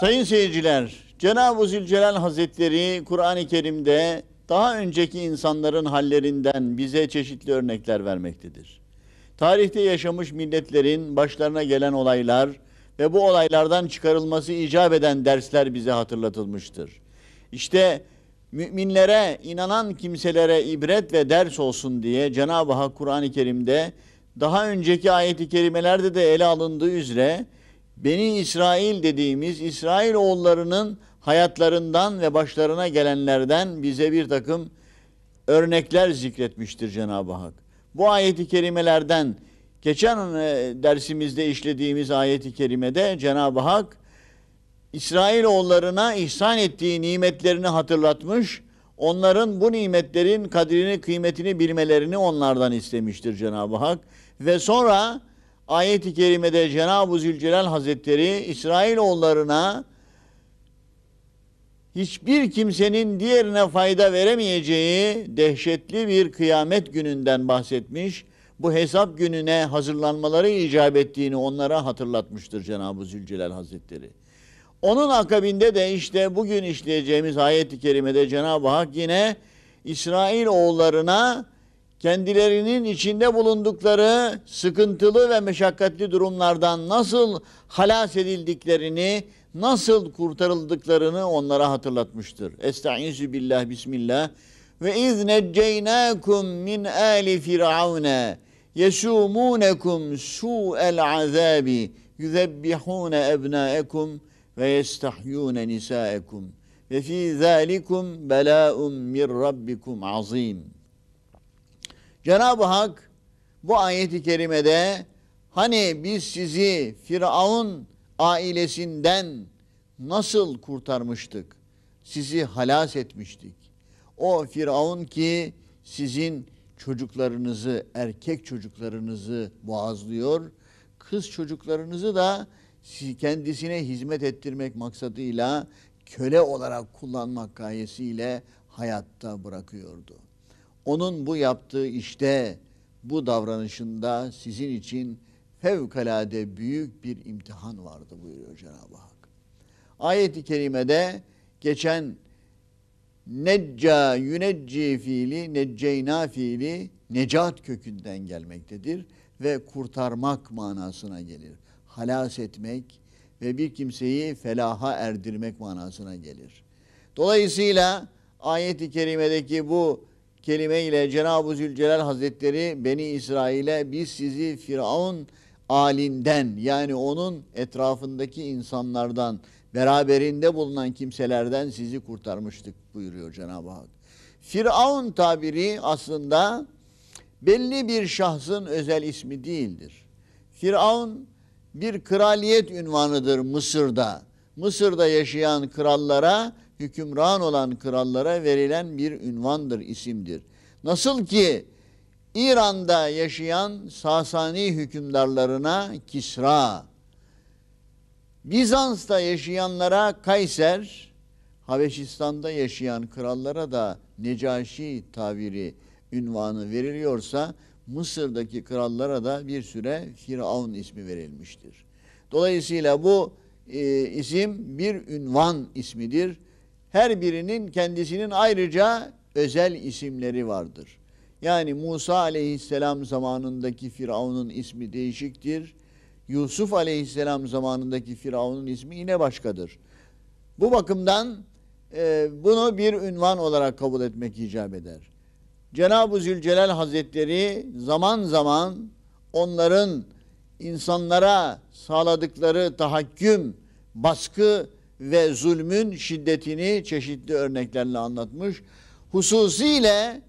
Sayın seyirciler, Cenab-ı Zülcelal Hazretleri Kur'an-ı Kerim'de daha önceki insanların hallerinden bize çeşitli örnekler vermektedir. Tarihte yaşamış milletlerin başlarına gelen olaylar ve bu olaylardan çıkarılması icap eden dersler bize hatırlatılmıştır. İşte müminlere, inanan kimselere ibret ve ders olsun diye Cenab-ı Hak Kur'an-ı Kerim'de daha önceki ayeti kerimelerde de ele alındığı üzere Beni İsrail dediğimiz İsrail oğullarının hayatlarından ve başlarına gelenlerden bize bir takım örnekler zikretmiştir Cenab-ı Hak. Bu ayeti kerimelerden geçen e, dersimizde işlediğimiz ayeti kerimede Cenab-ı Hak İsrail oğullarına ihsan ettiği nimetlerini hatırlatmış, onların bu nimetlerin kadrini, kıymetini bilmelerini onlardan istemiştir Cenab-ı Hak ve sonra ayet-i kerimede Cenab-ı Zülcelal Hazretleri İsrailoğullarına hiçbir kimsenin diğerine fayda veremeyeceği dehşetli bir kıyamet gününden bahsetmiş. Bu hesap gününe hazırlanmaları icap ettiğini onlara hatırlatmıştır Cenab-ı Zülcelal Hazretleri. Onun akabinde de işte bugün işleyeceğimiz ayet-i kerimede Cenab-ı Hak yine İsrail oğullarına kendilerinin içinde bulundukları sıkıntılı ve meşakkatli durumlardan nasıl halas edildiklerini, nasıl kurtarıldıklarını onlara hatırlatmıştır. Estaizu billah bismillah. Ve iz necceynâkum min âli firavne yesûmûnekum su'el azâbi yuzebbihûne ebnâekum ve yestahyûne nisâekum ve fî zâlikum belâum min rabbikum azîm.'' Cenab-ı Hak bu ayeti kerimede hani biz sizi Firavun ailesinden nasıl kurtarmıştık? Sizi halas etmiştik. O Firavun ki sizin çocuklarınızı, erkek çocuklarınızı boğazlıyor. Kız çocuklarınızı da kendisine hizmet ettirmek maksadıyla köle olarak kullanmak gayesiyle hayatta bırakıyordu onun bu yaptığı işte, bu davranışında sizin için fevkalade büyük bir imtihan vardı buyuruyor Cenab-ı Hak. Ayet-i kerimede geçen necca yünecci fiili, necceyna fiili necat kökünden gelmektedir ve kurtarmak manasına gelir. Halas etmek ve bir kimseyi felaha erdirmek manasına gelir. Dolayısıyla ayet-i kerimedeki bu kelime ile Cenab-ı Zülcelal Hazretleri Beni İsrail'e biz sizi Firavun alinden yani onun etrafındaki insanlardan beraberinde bulunan kimselerden sizi kurtarmıştık buyuruyor Cenab-ı Hak. Firavun tabiri aslında belli bir şahsın özel ismi değildir. Firavun bir kraliyet ünvanıdır Mısır'da. Mısır'da yaşayan krallara hükümran olan krallara verilen bir ünvandır, isimdir. Nasıl ki İran'da yaşayan Sasani hükümdarlarına Kisra, Bizans'ta yaşayanlara Kayser, Habeşistan'da yaşayan krallara da Necaşi tabiri ünvanı veriliyorsa Mısır'daki krallara da bir süre Firavun ismi verilmiştir. Dolayısıyla bu e, isim bir ünvan ismidir her birinin kendisinin ayrıca özel isimleri vardır. Yani Musa aleyhisselam zamanındaki Firavun'un ismi değişiktir. Yusuf aleyhisselam zamanındaki Firavun'un ismi yine başkadır. Bu bakımdan e, bunu bir ünvan olarak kabul etmek icap eder. Cenab-ı Zülcelal Hazretleri zaman zaman onların insanlara sağladıkları tahakküm, baskı ve zulmün şiddetini çeşitli örneklerle anlatmış. Hususiyle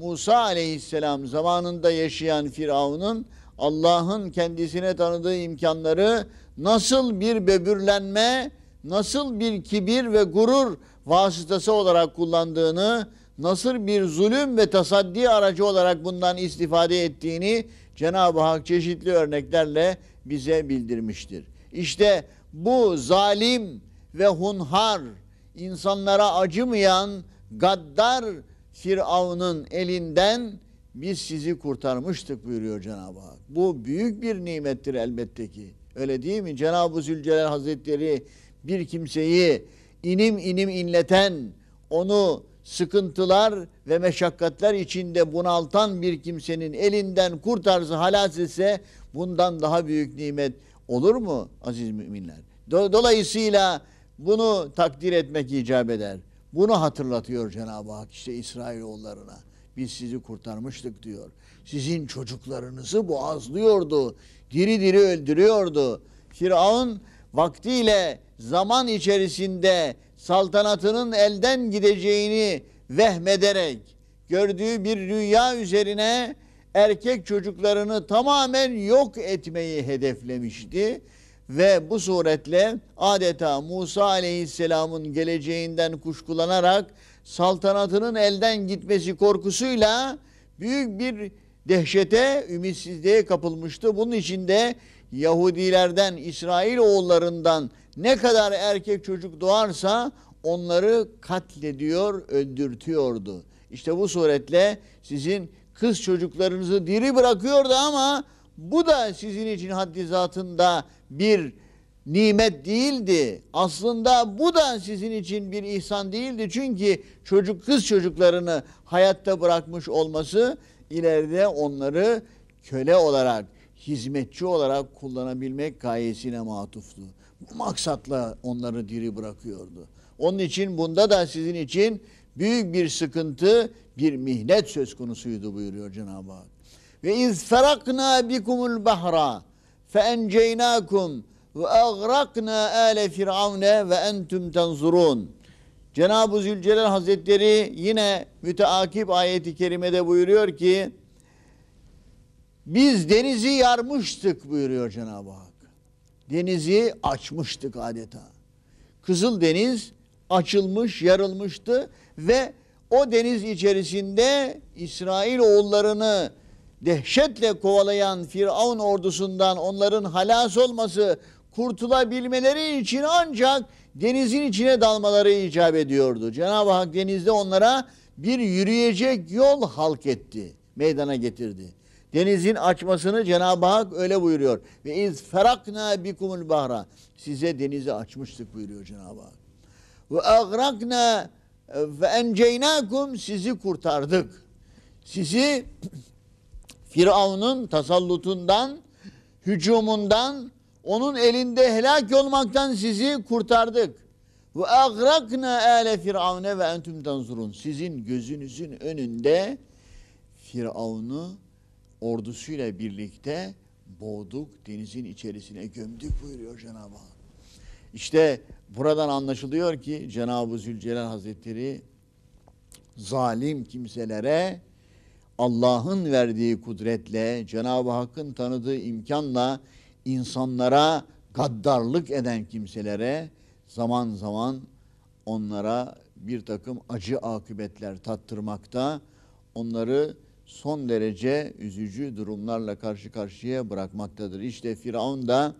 Musa aleyhisselam zamanında yaşayan Firavun'un Allah'ın kendisine tanıdığı imkanları nasıl bir böbürlenme, nasıl bir kibir ve gurur vasıtası olarak kullandığını, nasıl bir zulüm ve tasaddi aracı olarak bundan istifade ettiğini Cenab-ı Hak çeşitli örneklerle bize bildirmiştir. İşte bu zalim ve hunhar, insanlara acımayan gaddar Firavun'un elinden biz sizi kurtarmıştık buyuruyor Cenab-ı Hak. Bu büyük bir nimettir elbette ki. Öyle değil mi? Cenab-ı Zülcelal Hazretleri bir kimseyi inim inim inleten, onu sıkıntılar ve meşakkatler içinde bunaltan bir kimsenin elinden kurtarsa, halas ise bundan daha büyük nimet olur mu aziz müminler? Dolayısıyla bunu takdir etmek icap eder. Bunu hatırlatıyor Cenab-ı Hak işte İsrailoğullarına. Biz sizi kurtarmıştık diyor. Sizin çocuklarınızı boğazlıyordu. Diri diri öldürüyordu. Firavun vaktiyle zaman içerisinde saltanatının elden gideceğini vehmederek gördüğü bir rüya üzerine erkek çocuklarını tamamen yok etmeyi hedeflemişti ve bu suretle adeta Musa aleyhisselamın geleceğinden kuşkulanarak saltanatının elden gitmesi korkusuyla büyük bir dehşete, ümitsizliğe kapılmıştı. Bunun içinde Yahudilerden, İsrail oğullarından ne kadar erkek çocuk doğarsa onları katlediyor, öldürtüyordu. İşte bu suretle sizin kız çocuklarınızı diri bırakıyordu ama bu da sizin için haddi zatında bir nimet değildi. Aslında bu da sizin için bir ihsan değildi. Çünkü çocuk kız çocuklarını hayatta bırakmış olması ileride onları köle olarak, hizmetçi olarak kullanabilmek gayesine matuftu. Bu maksatla onları diri bırakıyordu. Onun için bunda da sizin için büyük bir sıkıntı, bir mihnet söz konusuydu buyuruyor Cenab-ı Hak. Ve iz ferakna bikumul bahra fe enceynakum ve agrakna ale firavne ve entüm tenzurun. Cenab-ı Zülcelal Hazretleri yine müteakip ayeti kerimede buyuruyor ki biz denizi yarmıştık buyuruyor Cenab-ı Hak. Denizi açmıştık adeta. Kızıl deniz açılmış, yarılmıştı ve o deniz içerisinde İsrail oğullarını dehşetle kovalayan Firavun ordusundan onların halas olması, kurtulabilmeleri için ancak denizin içine dalmaları icap ediyordu. Cenab-ı Hak denizde onlara bir yürüyecek yol halk etti, meydana getirdi. Denizin açmasını Cenab-ı Hak öyle buyuruyor. Ve iz ferakna bikumul bahra. Size denizi açmıştık buyuruyor Cenab-ı Hak. Ve agrakna e, ve enceynakum sizi kurtardık. Sizi Firavun'un tasallutundan, hücumundan, onun elinde helak olmaktan sizi kurtardık. Ve agrakna ale firavne ve entüm tanzurun. Sizin gözünüzün önünde Firavun'u ordusuyla birlikte boğduk, denizin içerisine gömdük buyuruyor Cenab-ı Hak. İşte buradan anlaşılıyor ki Cenab-ı Zülcelal Hazretleri zalim kimselere Allah'ın verdiği kudretle, Cenab-ı Hakk'ın tanıdığı imkanla insanlara gaddarlık eden kimselere zaman zaman onlara bir takım acı akıbetler tattırmakta, onları son derece üzücü durumlarla karşı karşıya bırakmaktadır. İşte Firavun da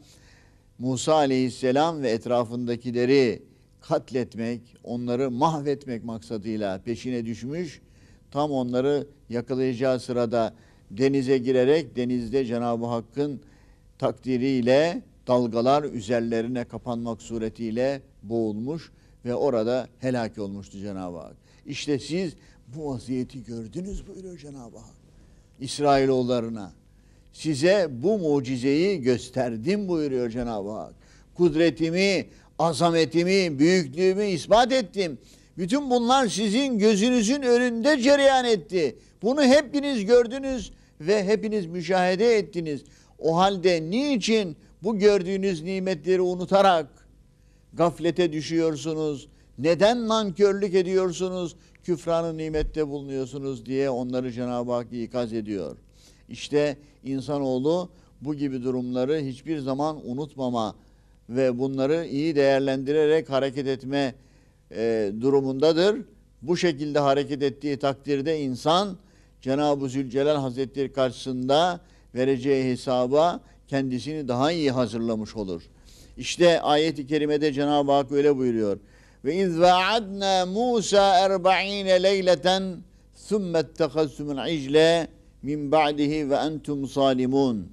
Musa aleyhisselam ve etrafındakileri katletmek, onları mahvetmek maksadıyla peşine düşmüş tam onları yakalayacağı sırada denize girerek denizde Cenab-ı Hakk'ın takdiriyle dalgalar üzerlerine kapanmak suretiyle boğulmuş ve orada helak olmuştu Cenab-ı Hak. İşte siz bu vaziyeti gördünüz buyuruyor Cenab-ı Hak. İsrailoğullarına size bu mucizeyi gösterdim buyuruyor Cenab-ı Hak. Kudretimi, azametimi, büyüklüğümü ispat ettim. Bütün bunlar sizin gözünüzün önünde cereyan etti. Bunu hepiniz gördünüz ve hepiniz müşahede ettiniz. O halde niçin bu gördüğünüz nimetleri unutarak gaflete düşüyorsunuz? Neden nankörlük ediyorsunuz? Küfranın nimette bulunuyorsunuz diye onları Cenab-ı Hak ikaz ediyor. İşte insanoğlu bu gibi durumları hiçbir zaman unutmama ve bunları iyi değerlendirerek hareket etme e, durumundadır. Bu şekilde hareket ettiği takdirde insan Cenab-ı Zülcelal Hazretleri karşısında vereceği hesaba kendisini daha iyi hazırlamış olur. İşte ayet-i kerimede Cenab-ı Hak öyle buyuruyor. Ve iz vaadna Musa 40 leyleten thumma ittehasumul icle min ba'dihi ve entum salimun.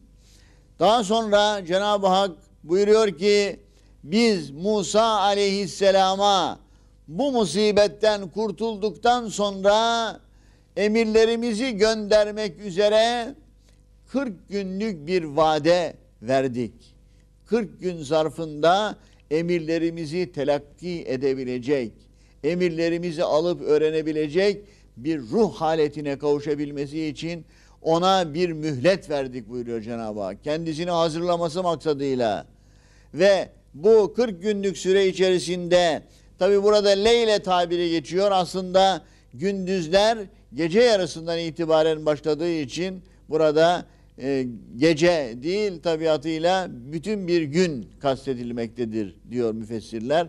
Daha sonra Cenab-ı Hak buyuruyor ki biz Musa aleyhisselama bu musibetten kurtulduktan sonra emirlerimizi göndermek üzere 40 günlük bir vade verdik. 40 gün zarfında emirlerimizi telakki edebilecek, emirlerimizi alıp öğrenebilecek bir ruh haletine kavuşabilmesi için ona bir mühlet verdik buyuruyor Cenab-ı Hak. Kendisini hazırlaması maksadıyla ve bu 40 günlük süre içerisinde Tabi burada leyle tabiri geçiyor. Aslında gündüzler gece yarısından itibaren başladığı için burada e, gece değil tabiatıyla bütün bir gün kastedilmektedir diyor müfessirler.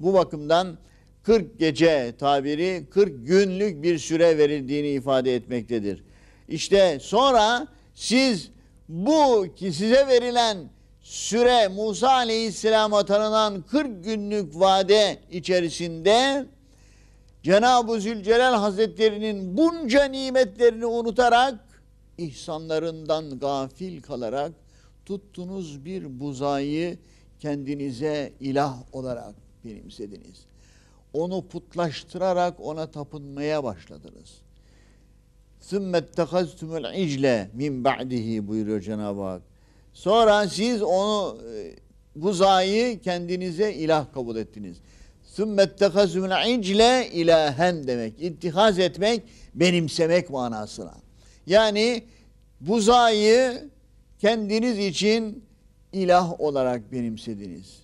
Bu bakımdan 40 gece tabiri 40 günlük bir süre verildiğini ifade etmektedir. İşte sonra siz bu ki size verilen süre Musa Aleyhisselam'a tanınan 40 günlük vade içerisinde Cenab-ı Zülcelal Hazretleri'nin bunca nimetlerini unutarak ihsanlarından gafil kalarak tuttunuz bir buzayı kendinize ilah olarak benimsediniz. Onu putlaştırarak ona tapınmaya başladınız. ثُمَّ اتَّخَذْتُمُ الْعِجْلَ min بَعْدِهِ buyuruyor Cenab-ı Hak Sonra siz onu e, bu zayı kendinize ilah kabul ettiniz. Sümmettekazümün icle ilahen demek. İttihaz etmek, benimsemek manasına. Yani bu zayı kendiniz için ilah olarak benimsediniz.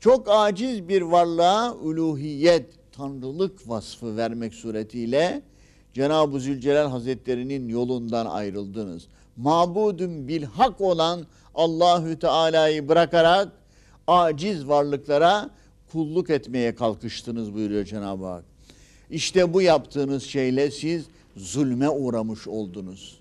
Çok aciz bir varlığa uluhiyet, tanrılık vasfı vermek suretiyle Cenab-ı Zülcelal Hazretleri'nin yolundan ayrıldınız mabudun bil hak olan Allahü Teala'yı bırakarak aciz varlıklara kulluk etmeye kalkıştınız buyuruyor Cenab-ı Hak. İşte bu yaptığınız şeyle siz zulme uğramış oldunuz.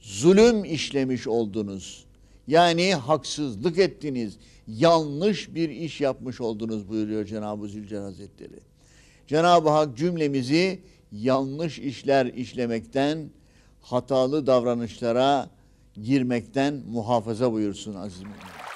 Zulüm işlemiş oldunuz. Yani haksızlık ettiniz. Yanlış bir iş yapmış oldunuz buyuruyor Cenab-ı Zülcel Hazretleri. Cenab-ı Hak cümlemizi yanlış işler işlemekten hatalı davranışlara girmekten muhafaza buyursun aziz müminler.